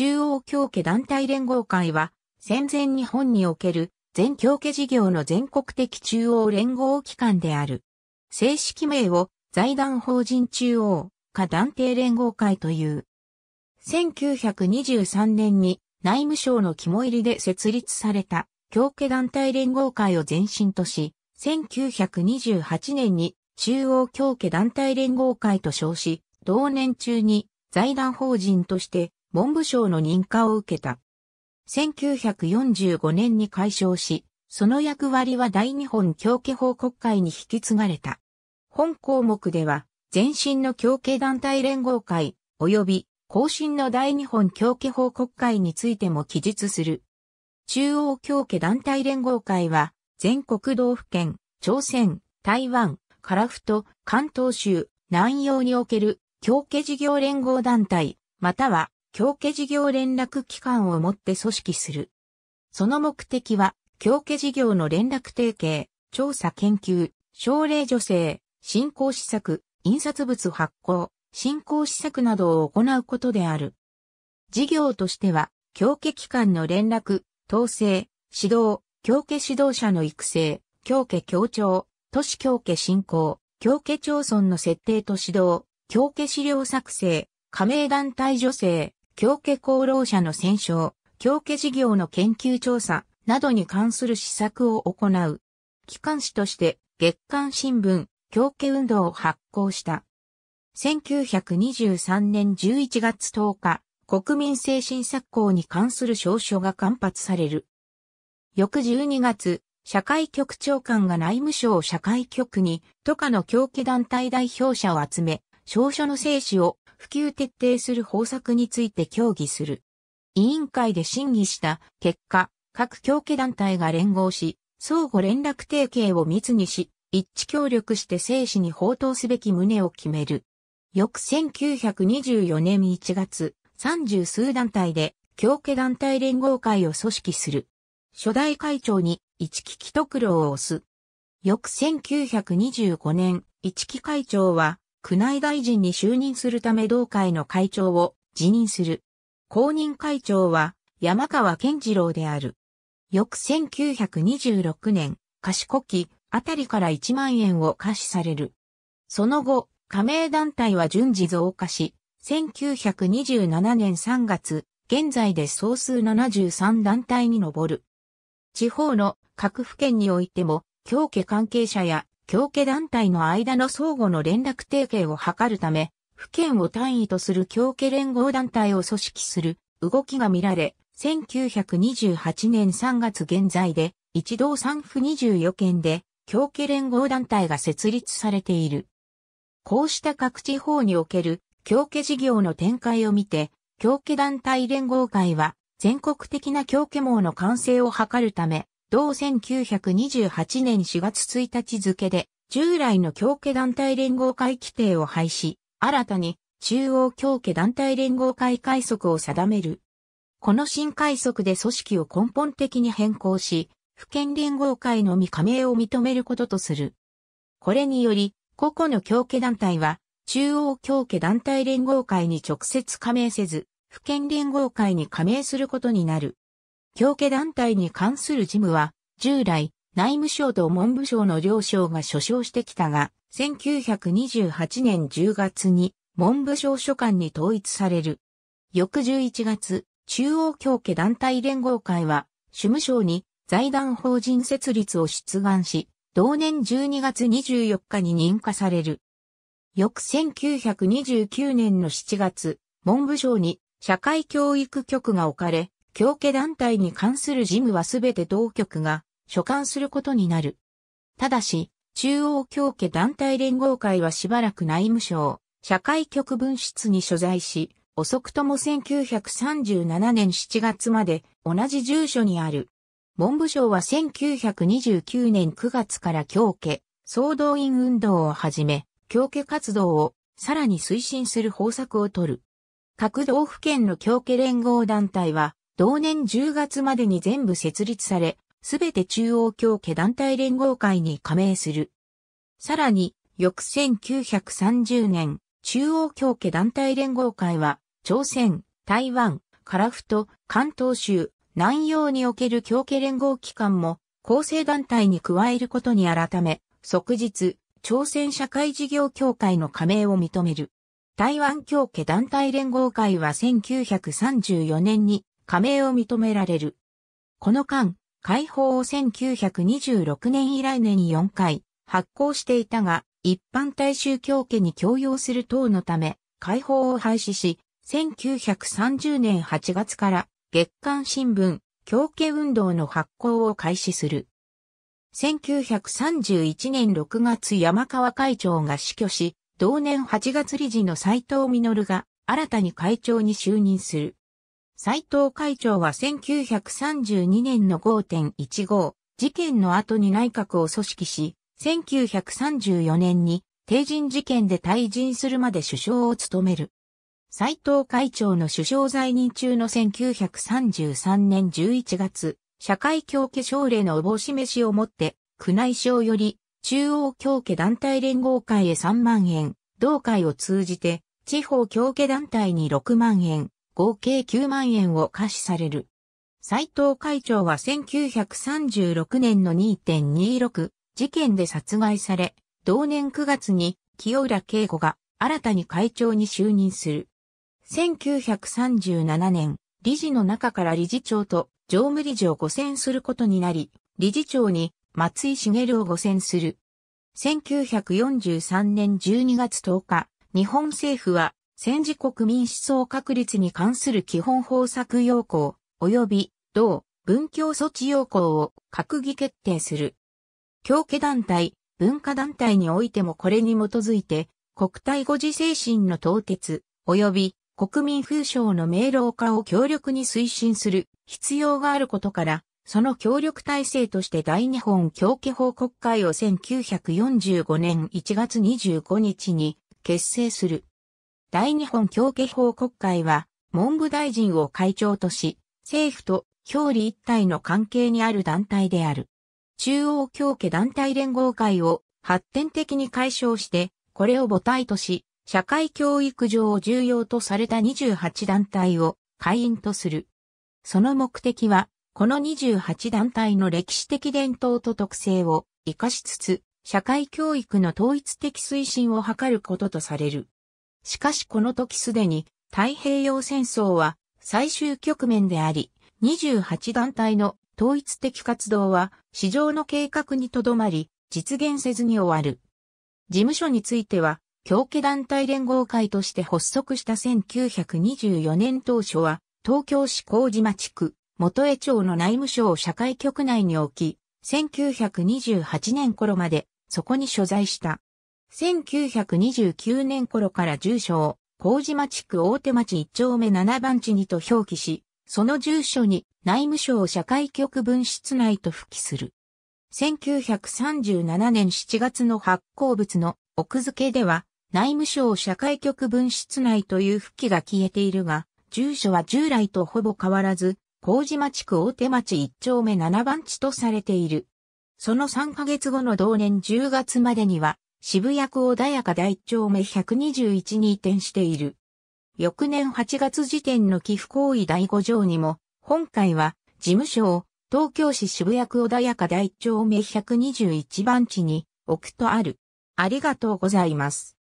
中央教家団体連合会は、戦前日本における全教家事業の全国的中央連合機関である。正式名を財団法人中央家団体連合会という。1923年に内務省の肝入りで設立された教家団体連合会を前身とし、1928年に中央教家団体連合会と称し、同年中に財団法人として文部省の認可を受けた。1945年に解消し、その役割は大日本教計報告会に引き継がれた。本項目では、前身の教計団体連合会、及び後進の大日本教計報告会についても記述する。中央教計団体連合会は、全国道府県、朝鮮、台湾、樺太、関東州、南洋における教計事業連合団体、または教家事業連絡機関をもって組織する。その目的は、教家事業の連絡提携、調査研究、奨励助成、振興施策、印刷物発行、振興施策などを行うことである。事業としては、教家機関の連絡、統制、指導、教家指導者の育成、教家協調、都市教家振興、教家町村の設定と指導、教家資料作成、加盟団体助成、教家功労者の選奨、教家事業の研究調査などに関する施策を行う。機関誌として月刊新聞、教家運動を発行した。1923年11月10日、国民精神作法に関する証書が刊発される。翌12月、社会局長官が内務省社会局に、都下の教家団体代表者を集め、証書の生死を普及徹底する方策について協議する。委員会で審議した結果、各協家団体が連合し、相互連絡提携を密にし、一致協力して生死に報道すべき旨を決める。翌1924年1月、30数団体で、協家団体連合会を組織する。初代会長に、一木木徳郎を推す。翌1925年、一木会長は、宮内大臣に就任するため同会の会長を辞任する。公認会長は山川健次郎である。翌1926年、貸きあたりから1万円を貸しされる。その後、加盟団体は順次増加し、1927年3月、現在で総数73団体に上る。地方の各府県においても、教家関係者や教家団体の間の相互の連絡提携を図るため、府県を単位とする教家連合団体を組織する動きが見られ、1928年3月現在で、一同三府24県で、教家連合団体が設立されている。こうした各地方における教家事業の展開を見て、教家団体連合会は全国的な教家網の完成を図るため、同1928年4月1日付で、従来の教家団体連合会規定を廃止、新たに中央教家団体連合会改則を定める。この新改則で組織を根本的に変更し、府県連合会のみ加盟を認めることとする。これにより、個々の教家団体は、中央教家団体連合会に直接加盟せず、府県連合会に加盟することになる。教家団体に関する事務は、従来、内務省と文部省の両省が所掌してきたが、1928年10月に文部省所管に統一される。翌11月、中央教家団体連合会は、主務省に財団法人設立を出願し、同年12月24日に認可される。翌1929年の7月、文部省に社会教育局が置かれ、教家団体に関する事務はすべて同局が所管することになる。ただし、中央教家団体連合会はしばらく内務省、社会局分室に所在し、遅くとも1937年7月まで同じ住所にある。文部省は1929年9月から教家、総動員運動をはじめ、教家活動をさらに推進する方策を取る。各道府県の教家連合団体は、同年10月までに全部設立され、すべて中央協家団体連合会に加盟する。さらに、翌1930年、中央協家団体連合会は、朝鮮、台湾、樺太、関東州、南洋における協家連合機関も、構成団体に加えることに改め、即日、朝鮮社会事業協会の加盟を認める。台湾協家団体連合会は1934年に加盟を認められる。この間、解放を1926年以来年に4回発行していたが、一般大衆教家に強要する等のため、解放を廃止し、1930年8月から月刊新聞、教家運動の発行を開始する。1931年6月山川会長が死去し、同年8月理事の斎藤実が新たに会長に就任する。斎藤会長は1932年の5.15事件の後に内閣を組織し、1934年に定人事件で退陣するまで首相を務める。斎藤会長の首相在任中の1933年11月、社会教家奨励のおし召しをもって、宮内省より中央教家団体連合会へ3万円、同会を通じて地方教家団体に6万円、合計9万円を貸しされる。斎藤会長は1936年の2.26事件で殺害され、同年9月に清浦慶子が新たに会長に就任する。1937年、理事の中から理事長と常務理事を誤選することになり、理事長に松井茂を誤選する。1943年12月10日、日本政府は戦時国民思想確立に関する基本方策要項、及び、同、文教措置要項を閣議決定する。教家団体、文化団体においてもこれに基づいて、国体護持精神の凍結、及び国民風潮の明朗化を強力に推進する必要があることから、その協力体制として大日本教家報告会を1945年1月25日に結成する。大日本教家法国会は、文部大臣を会長とし、政府と表裏一体の関係にある団体である。中央教家団体連合会を発展的に解消して、これを母体とし、社会教育上重要とされた28団体を会員とする。その目的は、この28団体の歴史的伝統と特性を活かしつつ、社会教育の統一的推進を図ることとされる。しかしこの時すでに太平洋戦争は最終局面であり、28団体の統一的活動は市場の計画にとどまり、実現せずに終わる。事務所については、狂気団体連合会として発足した1924年当初は、東京市麹島地区、元江町の内務省を社会局内に置き、1928年頃までそこに所在した。1929年頃から住所を、麹町区大手町1丁目7番地にと表記し、その住所に内務省社会局分室内と付記する。1937年7月の発行物の奥付けでは、内務省社会局分室内という付記が消えているが、住所は従来とほぼ変わらず、麹町区大手町1丁目7番地とされている。その3ヶ月後の同年10月までには、渋谷区穏やか大町丁目121に移転している。翌年8月時点の寄付行為第5条にも、本会は事務所を東京市渋谷区穏やか大町丁目121番地に置くとある。ありがとうございます。